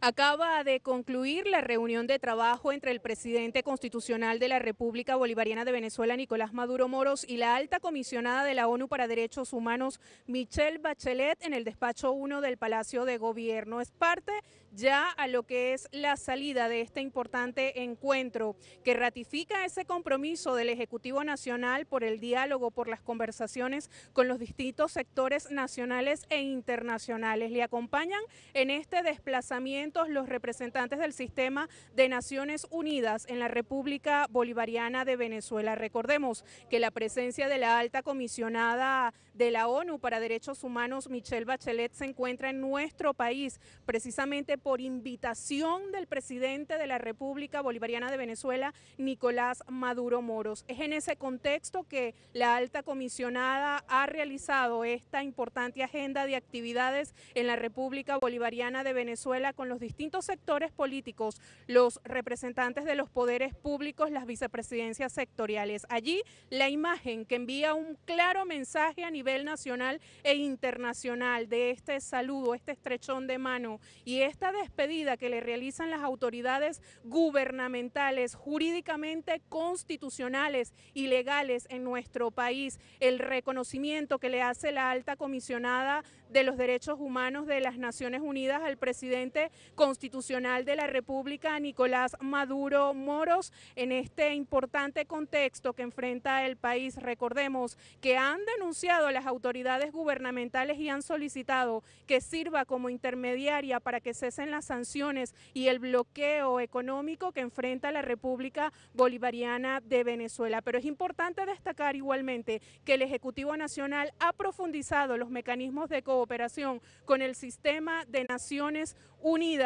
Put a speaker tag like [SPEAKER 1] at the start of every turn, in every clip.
[SPEAKER 1] Acaba de concluir la reunión de trabajo entre el presidente constitucional de la República Bolivariana de Venezuela, Nicolás Maduro Moros, y la alta comisionada de la ONU para Derechos Humanos, Michelle Bachelet, en el despacho 1 del Palacio de Gobierno. Es parte ya a lo que es la salida de este importante encuentro que ratifica ese compromiso del Ejecutivo Nacional por el diálogo, por las conversaciones con los distintos sectores nacionales e internacionales. Le acompañan en este desplazamiento los representantes del sistema de Naciones Unidas en la República Bolivariana de Venezuela. Recordemos que la presencia de la alta comisionada de la ONU para Derechos Humanos, Michelle Bachelet, se encuentra en nuestro país precisamente por invitación del presidente de la República Bolivariana de Venezuela, Nicolás Maduro Moros. Es en ese contexto que la alta comisionada ha realizado esta importante agenda de actividades en la República Bolivariana de Venezuela con los distintos sectores políticos, los representantes de los poderes públicos, las vicepresidencias sectoriales. Allí la imagen que envía un claro mensaje a nivel nacional e internacional de este saludo, este estrechón de mano y esta despedida que le realizan las autoridades gubernamentales, jurídicamente constitucionales y legales en nuestro país, el reconocimiento que le hace la alta comisionada de los derechos humanos de las Naciones Unidas al presidente Constitucional de la República, Nicolás Maduro Moros, en este importante contexto que enfrenta el país. Recordemos que han denunciado las autoridades gubernamentales y han solicitado que sirva como intermediaria para que cesen las sanciones y el bloqueo económico que enfrenta la República Bolivariana de Venezuela. Pero es importante destacar igualmente que el Ejecutivo Nacional ha profundizado los mecanismos de cooperación con el sistema de Naciones Unidas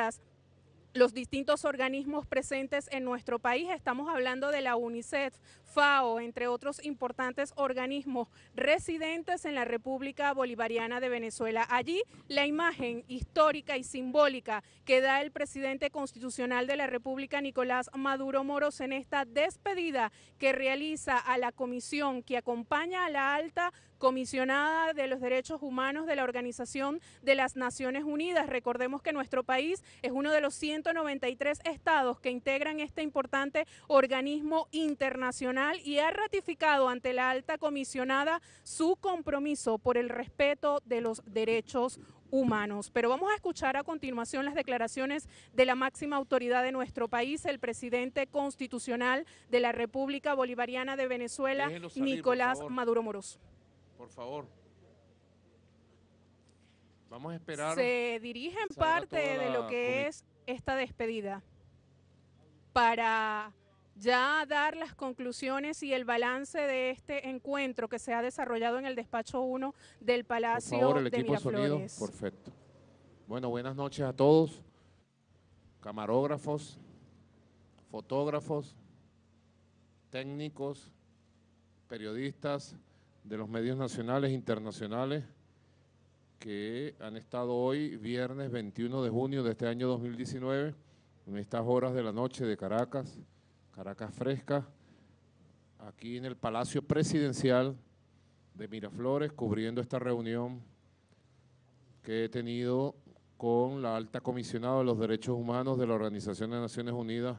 [SPEAKER 1] los distintos organismos presentes en nuestro país. Estamos hablando de la UNICEF, FAO, entre otros importantes organismos residentes en la República Bolivariana de Venezuela. Allí la imagen histórica y simbólica que da el presidente constitucional de la República, Nicolás Maduro Moros, en esta despedida que realiza a la comisión que acompaña a la alta comisionada de los derechos humanos de la Organización de las Naciones Unidas. Recordemos que nuestro país es uno de los 193 estados que integran este importante organismo internacional y ha ratificado ante la alta comisionada su compromiso por el respeto de los derechos humanos Pero vamos a escuchar a continuación las declaraciones de la máxima autoridad de nuestro país, el presidente constitucional de la República Bolivariana de Venezuela, Nicolás Maduro Moros
[SPEAKER 2] por favor. Vamos a esperar. Se
[SPEAKER 1] dirigen parte de lo que es esta despedida para ya dar las conclusiones y el balance de este encuentro que se ha desarrollado en el despacho 1 del Palacio de por favor, el equipo Sonido.
[SPEAKER 2] Perfecto. Bueno, buenas noches a todos, camarógrafos, fotógrafos, técnicos, periodistas de los medios nacionales e internacionales que han estado hoy, viernes 21 de junio de este año 2019, en estas horas de la noche de Caracas, Caracas Fresca, aquí en el Palacio Presidencial de Miraflores, cubriendo esta reunión que he tenido con la alta comisionada de los derechos humanos de la Organización de Naciones Unidas,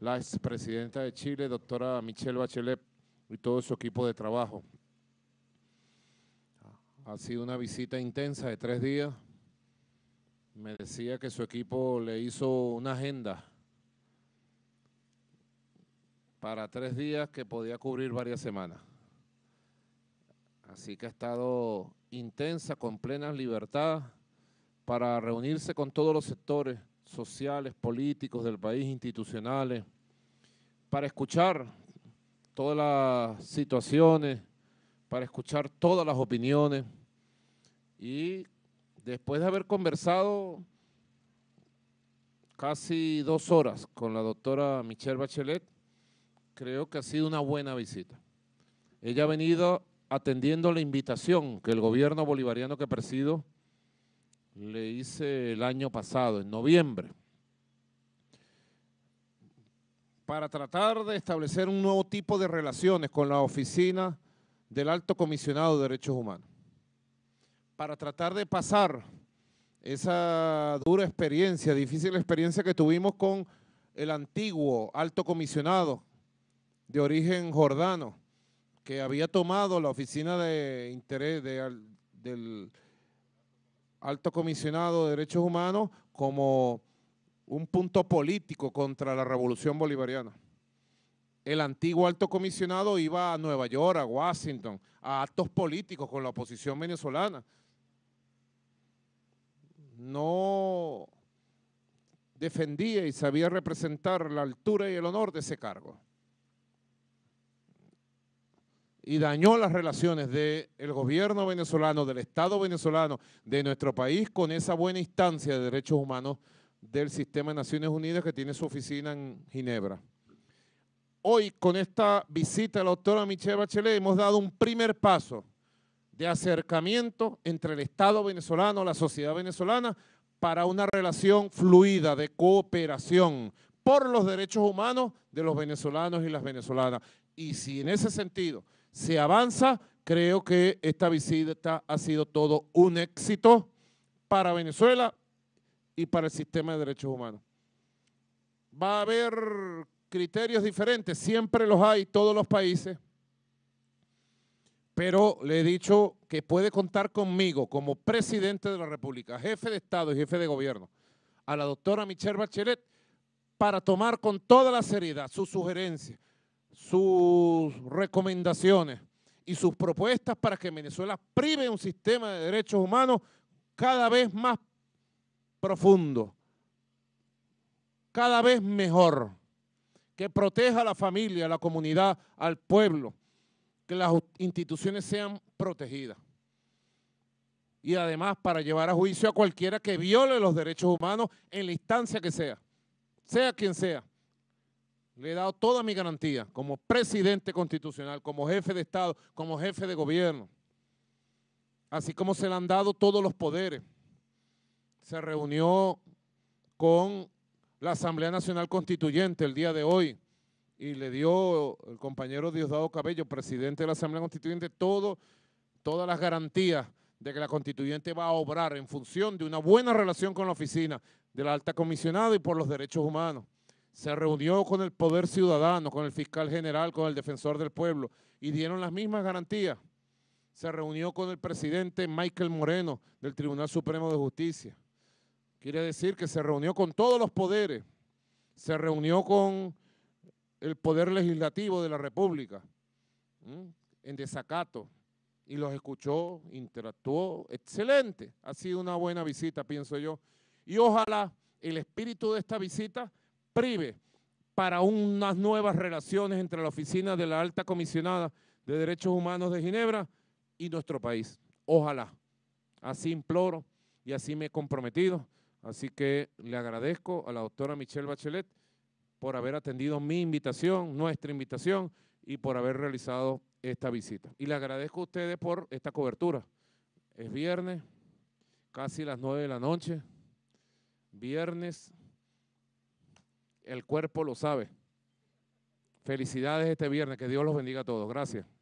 [SPEAKER 2] la expresidenta de Chile, doctora Michelle Bachelet, y todo su equipo de trabajo. Ha sido una visita intensa de tres días. Me decía que su equipo le hizo una agenda para tres días que podía cubrir varias semanas. Así que ha estado intensa, con plena libertad, para reunirse con todos los sectores sociales, políticos del país, institucionales, para escuchar todas las situaciones, para escuchar todas las opiniones y después de haber conversado casi dos horas con la doctora Michelle Bachelet, creo que ha sido una buena visita. Ella ha venido atendiendo la invitación que el gobierno bolivariano que presido le hice el año pasado, en noviembre, para tratar de establecer un nuevo tipo de relaciones con la oficina del alto comisionado de derechos humanos para tratar de pasar esa dura experiencia, difícil experiencia que tuvimos con el antiguo alto comisionado de origen jordano, que había tomado la oficina de interés del alto comisionado de derechos humanos como un punto político contra la revolución bolivariana el antiguo alto comisionado iba a Nueva York, a Washington, a actos políticos con la oposición venezolana. No defendía y sabía representar la altura y el honor de ese cargo. Y dañó las relaciones del gobierno venezolano, del Estado venezolano, de nuestro país con esa buena instancia de derechos humanos del sistema de Naciones Unidas que tiene su oficina en Ginebra hoy con esta visita de la doctora Michelle Bachelet hemos dado un primer paso de acercamiento entre el Estado venezolano, la sociedad venezolana, para una relación fluida de cooperación por los derechos humanos de los venezolanos y las venezolanas. Y si en ese sentido se avanza, creo que esta visita ha sido todo un éxito para Venezuela y para el sistema de derechos humanos. Va a haber criterios diferentes, siempre los hay, todos los países, pero le he dicho que puede contar conmigo como presidente de la República, jefe de Estado y jefe de gobierno, a la doctora Michelle Bachelet para tomar con toda la seriedad sus sugerencias, sus recomendaciones y sus propuestas para que Venezuela prive un sistema de derechos humanos cada vez más profundo, cada vez mejor que proteja a la familia, a la comunidad, al pueblo, que las instituciones sean protegidas. Y además para llevar a juicio a cualquiera que viole los derechos humanos en la instancia que sea, sea quien sea. Le he dado toda mi garantía como presidente constitucional, como jefe de Estado, como jefe de gobierno. Así como se le han dado todos los poderes. Se reunió con la Asamblea Nacional Constituyente el día de hoy y le dio el compañero Diosdado Cabello, presidente de la Asamblea Constituyente, todas las garantías de que la constituyente va a obrar en función de una buena relación con la oficina de la alta comisionada y por los derechos humanos. Se reunió con el Poder Ciudadano, con el fiscal general, con el defensor del pueblo y dieron las mismas garantías. Se reunió con el presidente Michael Moreno del Tribunal Supremo de Justicia. Quiere decir que se reunió con todos los poderes, se reunió con el poder legislativo de la República en desacato y los escuchó, interactuó, excelente. Ha sido una buena visita, pienso yo. Y ojalá el espíritu de esta visita prive para unas nuevas relaciones entre la oficina de la alta comisionada de Derechos Humanos de Ginebra y nuestro país. Ojalá. Así imploro y así me he comprometido Así que le agradezco a la doctora Michelle Bachelet por haber atendido mi invitación, nuestra invitación y por haber realizado esta visita. Y le agradezco a ustedes por esta cobertura. Es viernes, casi las nueve de la noche. Viernes, el cuerpo lo sabe. Felicidades este viernes, que Dios los bendiga a todos. Gracias.